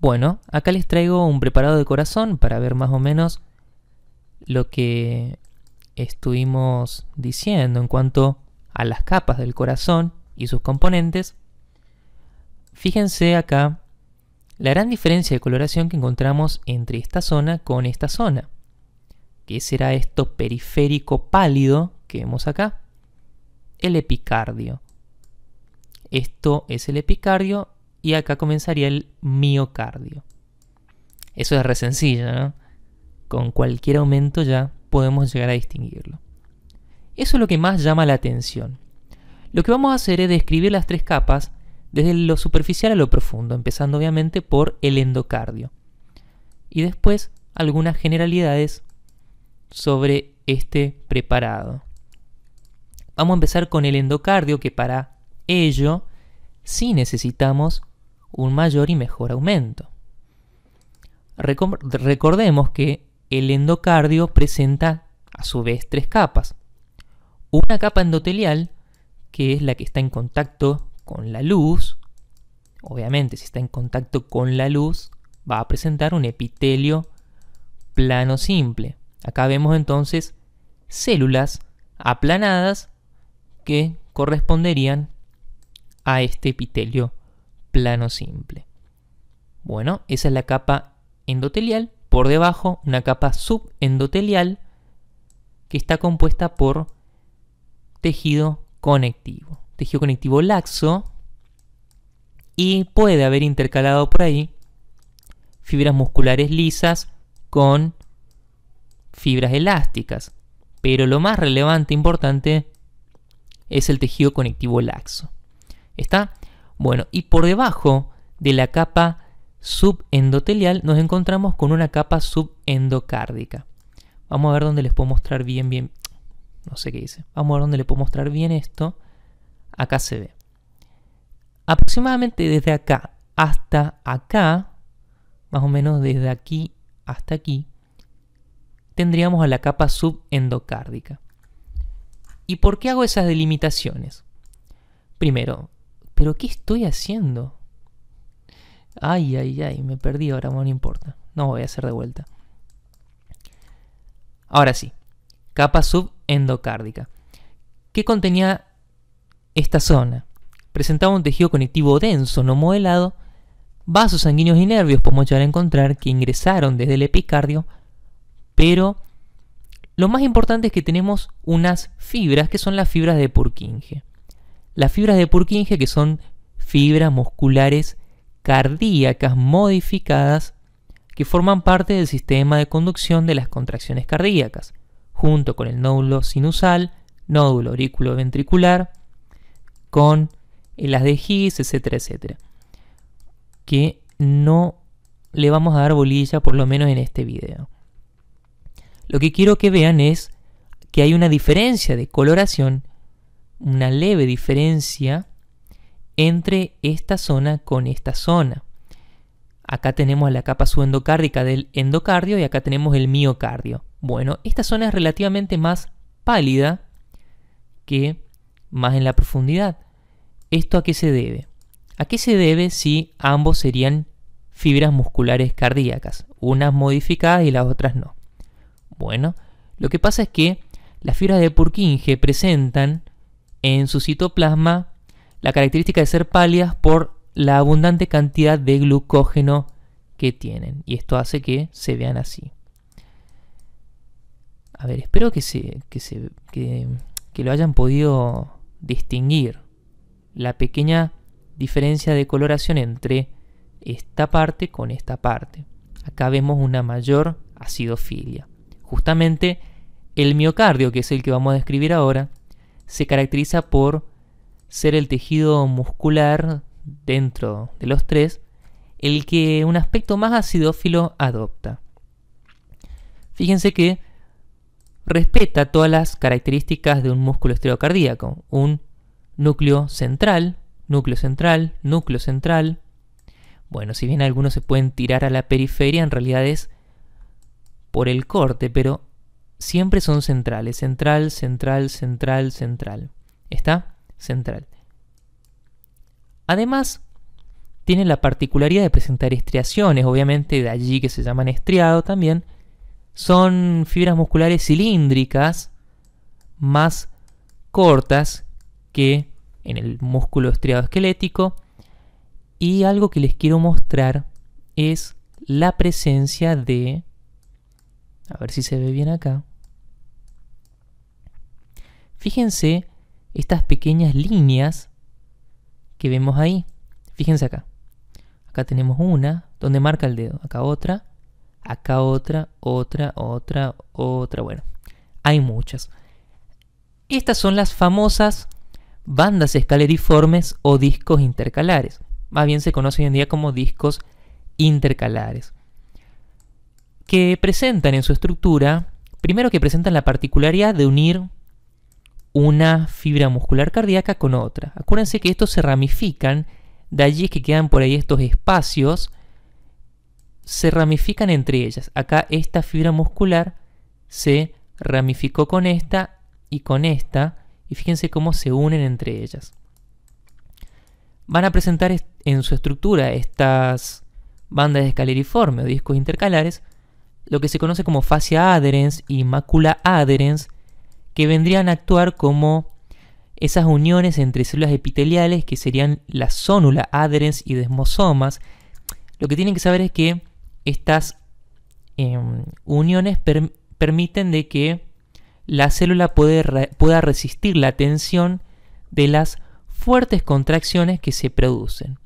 Bueno, acá les traigo un preparado de corazón para ver más o menos lo que estuvimos diciendo en cuanto a las capas del corazón y sus componentes. Fíjense acá la gran diferencia de coloración que encontramos entre esta zona con esta zona. ¿Qué será esto periférico pálido que vemos acá? El epicardio. Esto es el epicardio y acá comenzaría el miocardio. Eso es re sencillo, ¿no? Con cualquier aumento ya podemos llegar a distinguirlo. Eso es lo que más llama la atención. Lo que vamos a hacer es describir las tres capas desde lo superficial a lo profundo, empezando obviamente por el endocardio. Y después algunas generalidades sobre este preparado. Vamos a empezar con el endocardio que para ello sí necesitamos un mayor y mejor aumento. Recordemos que el endocardio presenta a su vez tres capas. Una capa endotelial, que es la que está en contacto con la luz. Obviamente, si está en contacto con la luz, va a presentar un epitelio plano simple. Acá vemos entonces células aplanadas que corresponderían a este epitelio plano simple. Bueno, esa es la capa endotelial. Por debajo, una capa subendotelial que está compuesta por tejido conectivo. Tejido conectivo laxo y puede haber intercalado por ahí fibras musculares lisas con fibras elásticas. Pero lo más relevante, importante, es el tejido conectivo laxo. ¿Está? Bueno, y por debajo de la capa subendotelial nos encontramos con una capa subendocárdica. Vamos a ver dónde les puedo mostrar bien, bien, no sé qué dice. Vamos a ver dónde les puedo mostrar bien esto. Acá se ve. Aproximadamente desde acá hasta acá, más o menos desde aquí hasta aquí, tendríamos a la capa subendocárdica. ¿Y por qué hago esas delimitaciones? Primero, ¿Pero qué estoy haciendo? Ay, ay, ay, me perdí ahora, no importa. No voy a hacer de vuelta. Ahora sí, capa subendocárdica. ¿Qué contenía esta zona? Presentaba un tejido conectivo denso, no modelado, vasos sanguíneos y nervios, podemos llegar a encontrar, que ingresaron desde el epicardio, pero lo más importante es que tenemos unas fibras, que son las fibras de Purkinje. Las fibras de Purkinje, que son fibras musculares cardíacas modificadas que forman parte del sistema de conducción de las contracciones cardíacas, junto con el nódulo sinusal, nódulo ventricular con las de Higgs, etcétera, etcétera. Que no le vamos a dar bolilla, por lo menos en este video. Lo que quiero que vean es que hay una diferencia de coloración una leve diferencia entre esta zona con esta zona. Acá tenemos la capa subendocárdica del endocardio y acá tenemos el miocardio. Bueno, esta zona es relativamente más pálida que más en la profundidad. ¿Esto a qué se debe? ¿A qué se debe si ambos serían fibras musculares cardíacas? Unas modificadas y las otras no. Bueno, lo que pasa es que las fibras de Purkinje presentan en su citoplasma la característica de ser pálidas por la abundante cantidad de glucógeno que tienen. Y esto hace que se vean así. A ver, espero que, se, que, se, que, que lo hayan podido distinguir. La pequeña diferencia de coloración entre esta parte con esta parte. Acá vemos una mayor acidofilia. Justamente el miocardio, que es el que vamos a describir ahora, se caracteriza por ser el tejido muscular dentro de los tres el que un aspecto más acidófilo adopta. Fíjense que respeta todas las características de un músculo estereocardíaco, un núcleo central, núcleo central, núcleo central. Bueno, si bien algunos se pueden tirar a la periferia, en realidad es por el corte, pero siempre son centrales. Central, central, central, central. ¿Está? Central. Además, tiene la particularidad de presentar estriaciones, obviamente de allí que se llaman estriado también. Son fibras musculares cilíndricas más cortas que en el músculo estriado esquelético. Y algo que les quiero mostrar es la presencia de a ver si se ve bien acá. Fíjense estas pequeñas líneas que vemos ahí. Fíjense acá. Acá tenemos una donde marca el dedo. Acá otra. Acá otra, otra, otra, otra. Bueno, hay muchas. Estas son las famosas bandas escaleriformes o discos intercalares. Más bien se conocen hoy en día como discos intercalares que presentan en su estructura, primero que presentan la particularidad de unir una fibra muscular cardíaca con otra. Acuérdense que estos se ramifican, de allí es que quedan por ahí estos espacios, se ramifican entre ellas. Acá esta fibra muscular se ramificó con esta y con esta, y fíjense cómo se unen entre ellas. Van a presentar en su estructura estas bandas escaleriforme o discos intercalares lo que se conoce como fascia adherens y macula adherens, que vendrían a actuar como esas uniones entre células epiteliales que serían la zónula adherens y desmosomas. Lo que tienen que saber es que estas em, uniones permiten de que la célula pueda resistir la tensión de las fuertes contracciones que se producen.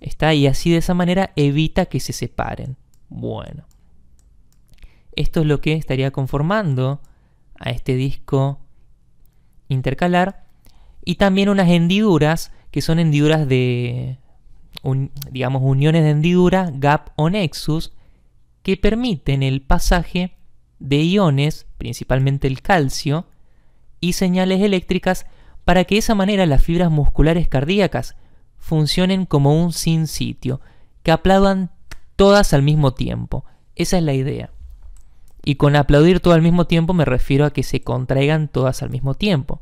Está, y así de esa manera evita que se separen. Bueno. Esto es lo que estaría conformando a este disco intercalar. Y también unas hendiduras, que son hendiduras de, digamos, uniones de hendidura, gap o nexus, que permiten el pasaje de iones, principalmente el calcio, y señales eléctricas para que de esa manera las fibras musculares cardíacas funcionen como un sin sitio, que aplaudan todas al mismo tiempo. Esa es la idea. Y con aplaudir todo al mismo tiempo me refiero a que se contraigan todas al mismo tiempo.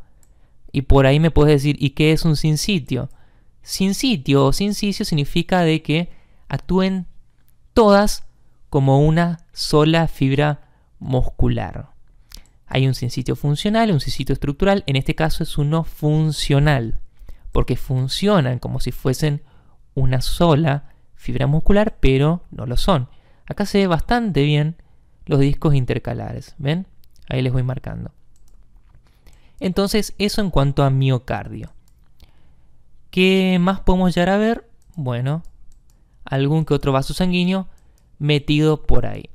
Y por ahí me puedes decir, ¿y qué es un sin sitio? Sin sitio o sin sitio significa de que actúen todas como una sola fibra muscular. Hay un sin sitio funcional, un sin sitio estructural, en este caso es uno funcional, porque funcionan como si fuesen una sola fibra muscular, pero no lo son. Acá se ve bastante bien los discos intercalares. ¿Ven? Ahí les voy marcando. Entonces, eso en cuanto a miocardio. ¿Qué más podemos llegar a ver? Bueno, algún que otro vaso sanguíneo metido por ahí.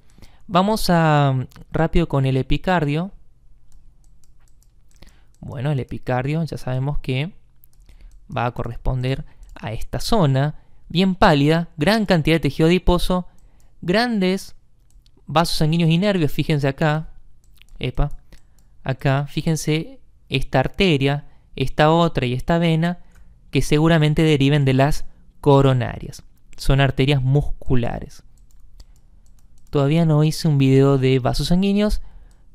Vamos a mm, rápido con el epicardio. Bueno, el epicardio ya sabemos que va a corresponder a esta zona bien pálida, gran cantidad de tejido adiposo, grandes vasos sanguíneos y nervios, fíjense acá, epa, acá, fíjense esta arteria, esta otra y esta vena, que seguramente deriven de las coronarias. Son arterias musculares. Todavía no hice un video de vasos sanguíneos,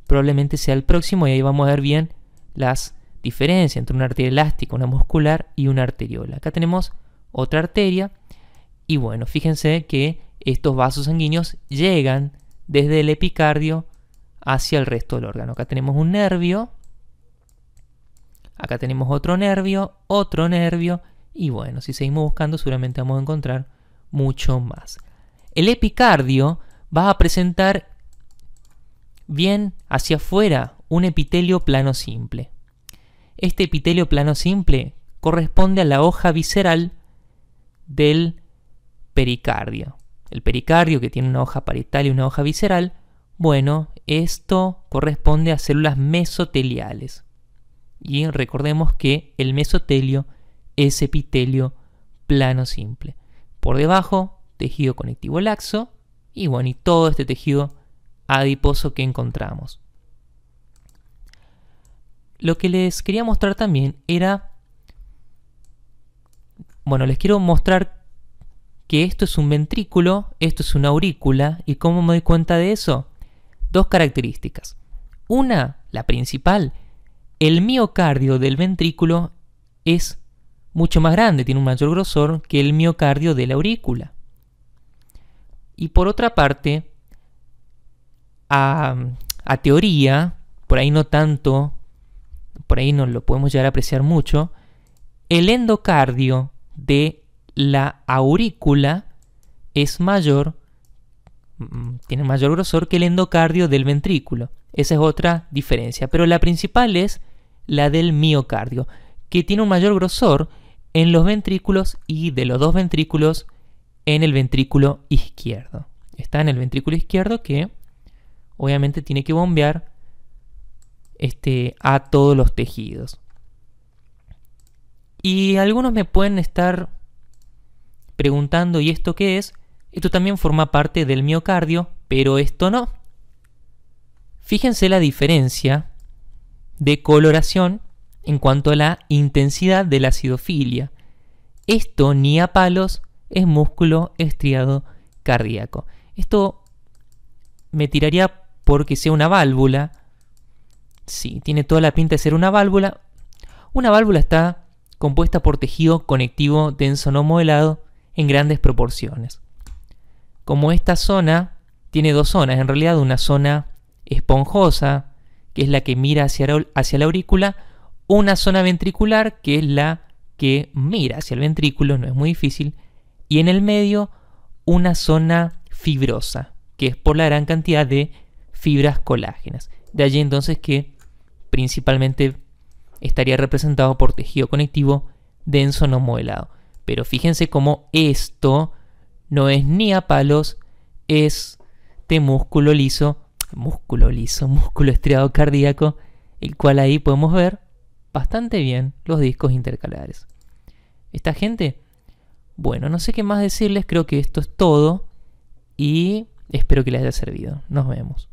probablemente sea el próximo y ahí vamos a ver bien las diferencias entre una arteria elástica, una muscular y una arteriola. Acá tenemos otra arteria y bueno, fíjense que estos vasos sanguíneos llegan desde el epicardio hacia el resto del órgano. Acá tenemos un nervio, acá tenemos otro nervio, otro nervio, y bueno, si seguimos buscando seguramente vamos a encontrar mucho más. El epicardio va a presentar bien hacia afuera un epitelio plano simple. Este epitelio plano simple corresponde a la hoja visceral del pericardio el pericardio que tiene una hoja parietal y una hoja visceral, bueno, esto corresponde a células mesoteliales. Y recordemos que el mesotelio es epitelio plano simple. Por debajo, tejido conectivo laxo y bueno, y todo este tejido adiposo que encontramos. Lo que les quería mostrar también era bueno, les quiero mostrar que esto es un ventrículo, esto es una aurícula, y cómo me doy cuenta de eso? Dos características. Una, la principal, el miocardio del ventrículo es mucho más grande, tiene un mayor grosor que el miocardio de la aurícula. Y por otra parte, a, a teoría, por ahí no tanto, por ahí no lo podemos llegar a apreciar mucho, el endocardio de la aurícula es mayor, mm, tiene mayor grosor que el endocardio del ventrículo. Esa es otra diferencia. Pero la principal es la del miocardio, que tiene un mayor grosor en los ventrículos y de los dos ventrículos en el ventrículo izquierdo. Está en el ventrículo izquierdo que obviamente tiene que bombear este, a todos los tejidos. Y algunos me pueden estar preguntando ¿y esto qué es? Esto también forma parte del miocardio, pero esto no. Fíjense la diferencia de coloración en cuanto a la intensidad de la acidofilia. Esto ni a palos es músculo estriado cardíaco. Esto me tiraría porque sea una válvula. Sí, tiene toda la pinta de ser una válvula. Una válvula está compuesta por tejido conectivo denso no modelado en grandes proporciones. Como esta zona tiene dos zonas, en realidad una zona esponjosa, que es la que mira hacia, la aurícula, una zona ventricular, que es la que mira hacia el ventrículo, no es muy difícil, y en el medio una zona fibrosa, que es por la gran cantidad de fibras colágenas. De allí entonces que principalmente estaría representado por tejido conectivo denso no modelado. Pero fíjense cómo esto no es ni a palos, es de músculo liso, músculo liso, músculo estriado cardíaco, el cual ahí podemos ver bastante bien los discos intercalares. ¿Esta gente? Bueno, no sé qué más decirles, creo que esto es todo y espero que les haya servido. Nos vemos.